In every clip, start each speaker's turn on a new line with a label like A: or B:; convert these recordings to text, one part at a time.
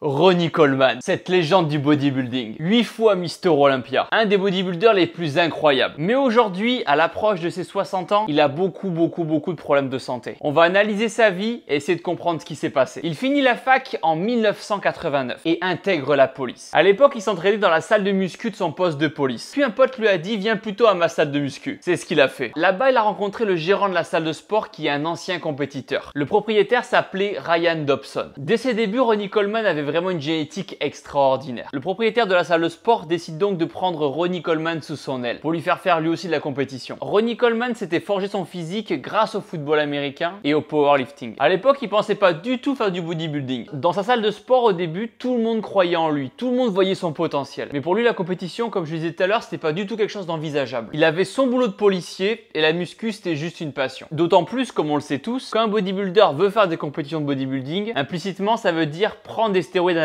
A: Ronnie Coleman, cette légende du bodybuilding, 8 fois Mister Olympia, un des bodybuilders les plus incroyables. Mais aujourd'hui, à l'approche de ses 60 ans, il a beaucoup beaucoup beaucoup de problèmes de santé. On va analyser sa vie et essayer de comprendre ce qui s'est passé. Il finit la fac en 1989 et intègre la police. À l'époque, il s'entraînait dans la salle de muscu de son poste de police. Puis un pote lui a dit "Viens plutôt à ma salle de muscu." C'est ce qu'il a fait. Là-bas, il a rencontré le gérant de la salle de sport qui est un ancien compétiteur. Le propriétaire s'appelait Ryan Dobson. Dès ses débuts, Ronnie Coleman avait vraiment une génétique extraordinaire. Le propriétaire de la salle de sport décide donc de prendre Ronnie Coleman sous son aile pour lui faire faire lui aussi de la compétition. Ronnie Coleman s'était forgé son physique grâce au football américain et au powerlifting. À l'époque, il pensait pas du tout faire du bodybuilding. Dans sa salle de sport au début, tout le monde croyait en lui, tout le monde voyait son potentiel. Mais pour lui, la compétition, comme je le disais tout à l'heure, c'était pas du tout quelque chose d'envisageable. Il avait son boulot de policier et la muscu c'était juste une passion. D'autant plus, comme on le sait tous, quand un bodybuilder veut faire des compétitions de bodybuilding, implicitement ça veut dire prendre des stéroïdes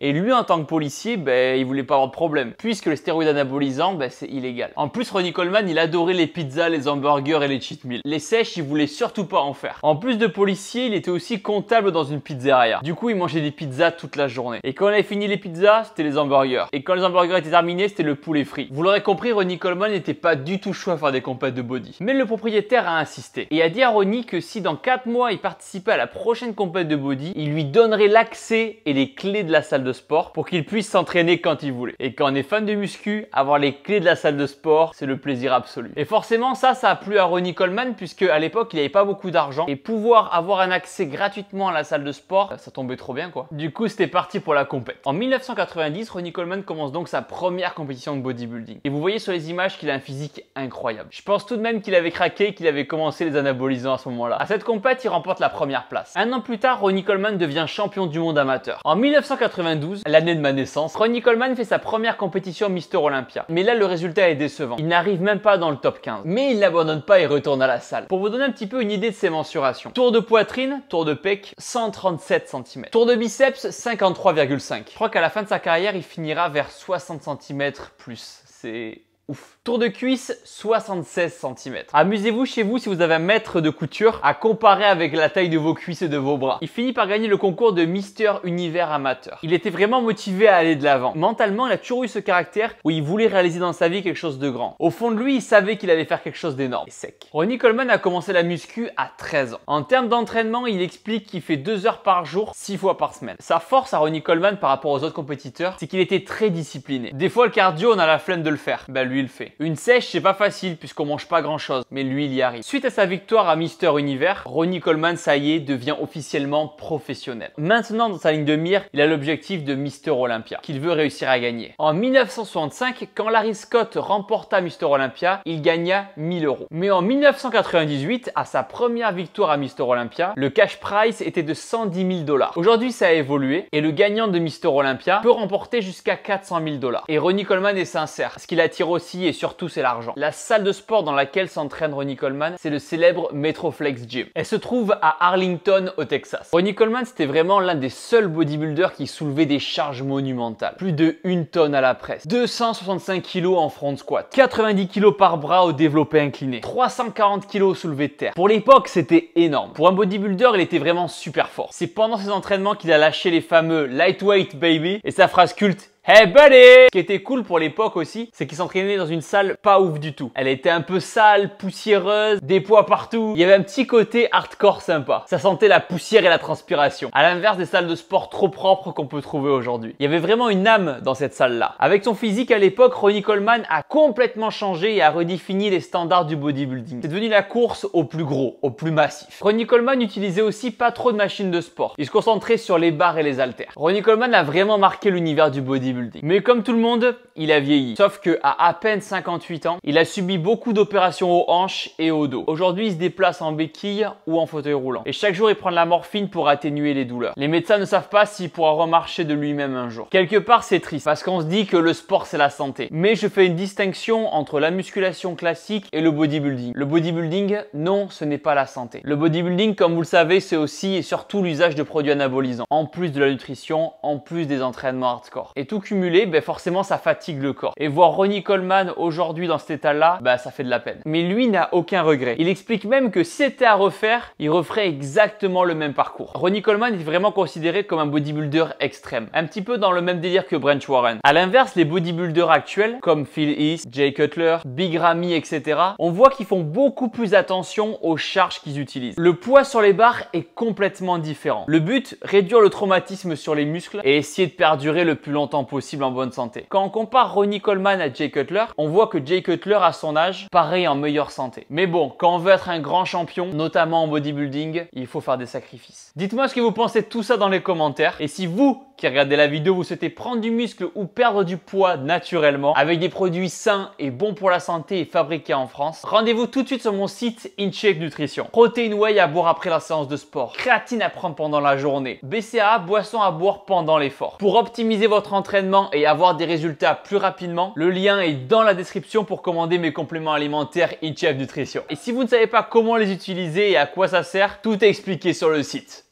A: Et lui, en tant que policier, ben, il voulait pas avoir de problème, puisque les stéroïdes anabolisants, ben, c'est illégal. En plus, Ronnie Coleman, il adorait les pizzas, les hamburgers et les cheat meals. Les sèches, il voulait surtout pas en faire. En plus de policier, il était aussi comptable dans une pizzeria. Du coup, il mangeait des pizzas toute la journée. Et quand il avait fini les pizzas, c'était les hamburgers. Et quand les hamburgers étaient terminés, c'était le poulet frit. Vous l'aurez compris, Ronnie Coleman n'était pas du tout chaud à faire des compètes de body. Mais le propriétaire a insisté et a dit à Ronnie que si dans 4 mois il participait à la prochaine compète de body, il lui donnerait l'accès et les clés de la salle de sport pour qu'il puisse s'entraîner quand il voulait. Et quand on est fan de muscu, avoir les clés de la salle de sport, c'est le plaisir absolu. Et forcément, ça, ça a plu à Ronnie Coleman puisque à l'époque, il n'avait pas beaucoup d'argent et pouvoir avoir un accès gratuitement à la salle de sport, ça tombait trop bien quoi. Du coup, c'était parti pour la compète. En 1990, Ronnie Coleman commence donc sa première compétition de bodybuilding. Et vous voyez sur les images qu'il a un physique incroyable. Je pense tout de même qu'il avait craqué, qu'il avait commencé les anabolisants à ce moment-là. À cette compète, il remporte la première place. Un an plus tard, Ronnie Coleman devient champion du monde amateur. En 1992, l'année de ma naissance, Ronnie Coleman fait sa première compétition Mister Olympia. Mais là, le résultat est décevant. Il n'arrive même pas dans le top 15. Mais il n'abandonne pas et retourne à la salle. Pour vous donner un petit peu une idée de ses mensurations. Tour de poitrine, tour de pec, 137 cm. Tour de biceps, 53,5. Je crois qu'à la fin de sa carrière, il finira vers 60 cm plus. C'est ouf. Tour de cuisse 76 cm. Amusez-vous chez vous si vous avez un maître de couture à comparer avec la taille de vos cuisses et de vos bras. Il finit par gagner le concours de Mister Univers Amateur. Il était vraiment motivé à aller de l'avant. Mentalement, il a toujours eu ce caractère où il voulait réaliser dans sa vie quelque chose de grand. Au fond de lui, il savait qu'il allait faire quelque chose d'énorme et sec. Ronnie Coleman a commencé la muscu à 13 ans. En termes d'entraînement, il explique qu'il fait 2 heures par jour, six fois par semaine. Sa force à Ronnie Coleman par rapport aux autres compétiteurs, c'est qu'il était très discipliné. Des fois, le cardio, on a la flemme de le faire. Bah, le fait. Une sèche, c'est pas facile puisqu'on mange pas grand chose, mais lui, il y arrive. Suite à sa victoire à Mister Univers, Ronnie Coleman, ça y est, devient officiellement professionnel. Maintenant, dans sa ligne de mire, il a l'objectif de Mister Olympia, qu'il veut réussir à gagner. En 1965, quand Larry Scott remporta Mister Olympia, il gagna 1000 euros. Mais en 1998, à sa première victoire à Mister Olympia, le cash price était de 110 000 dollars. Aujourd'hui, ça a évolué et le gagnant de Mister Olympia peut remporter jusqu'à 400 000 dollars. Et Ronnie Coleman est sincère, ce qu'il tiré aussi et surtout c'est l'argent. La salle de sport dans laquelle s'entraîne Ronnie Coleman, c'est le célèbre Metroflex Gym. Elle se trouve à Arlington au Texas. Ronnie Coleman, c'était vraiment l'un des seuls bodybuilders qui soulevait des charges monumentales. Plus de 1 tonne à la presse, 265 kg en front squat, 90 kg par bras au développé incliné, 340 kg au soulevé de terre. Pour l'époque, c'était énorme. Pour un bodybuilder, il était vraiment super fort. C'est pendant ses entraînements qu'il a lâché les fameux lightweight baby et sa phrase culte Hey buddy Ce qui était cool pour l'époque aussi, c'est qu'il s'entraînait dans une salle pas ouf du tout. Elle était un peu sale, poussiéreuse, des poids partout. Il y avait un petit côté hardcore sympa. Ça sentait la poussière et la transpiration. À l'inverse des salles de sport trop propres qu'on peut trouver aujourd'hui. Il y avait vraiment une âme dans cette salle-là. Avec son physique à l'époque, Ronnie Coleman a complètement changé et a redéfini les standards du bodybuilding. C'est devenu la course au plus gros, au plus massif. Ronnie Coleman utilisait aussi pas trop de machines de sport. Il se concentrait sur les barres et les haltères. Ronnie Coleman a vraiment marqué l'univers du bodybuilding mais comme tout le monde, il a vieilli. Sauf que à à peine 58 ans, il a subi beaucoup d'opérations aux hanches et au dos. Aujourd'hui, il se déplace en béquille ou en fauteuil roulant. Et chaque jour, il prend de la morphine pour atténuer les douleurs. Les médecins ne savent pas s'il pourra remarcher de lui-même un jour. Quelque part, c'est triste parce qu'on se dit que le sport, c'est la santé. Mais je fais une distinction entre la musculation classique et le bodybuilding. Le bodybuilding, non, ce n'est pas la santé. Le bodybuilding, comme vous le savez, c'est aussi et surtout l'usage de produits anabolisants, en plus de la nutrition, en plus des entraînements hardcore. Et cumulé, ben forcément ça fatigue le corps. Et voir Ronnie Coleman aujourd'hui dans cet état-là, ben ça fait de la peine. Mais lui n'a aucun regret. Il explique même que si c'était à refaire, il referait exactement le même parcours. Ronnie Coleman est vraiment considéré comme un bodybuilder extrême, un petit peu dans le même délire que Brent Warren. À l'inverse, les bodybuilders actuels comme Phil East, Jay Cutler, Big Ramy, etc., on voit qu'ils font beaucoup plus attention aux charges qu'ils utilisent. Le poids sur les barres est complètement différent. Le but, réduire le traumatisme sur les muscles et essayer de perdurer le plus longtemps possible en bonne santé. Quand on compare Ronnie Coleman à Jay Cutler, on voit que Jay Cutler à son âge paraît en meilleure santé. Mais bon, quand on veut être un grand champion, notamment en bodybuilding, il faut faire des sacrifices. Dites-moi ce que vous pensez de tout ça dans les commentaires et si vous qui regardez la vidéo, vous souhaitez prendre du muscle ou perdre du poids naturellement avec des produits sains et bons pour la santé et fabriqués en France, rendez-vous tout de suite sur mon site InShape Nutrition. Protein whey à boire après la séance de sport, créatine à prendre pendant la journée, BCA, boisson à boire pendant l'effort. Pour optimiser votre entraînement et avoir des résultats plus rapidement, le lien est dans la description pour commander mes compléments alimentaires InShape Nutrition. Et si vous ne savez pas comment les utiliser et à quoi ça sert, tout est expliqué sur le site.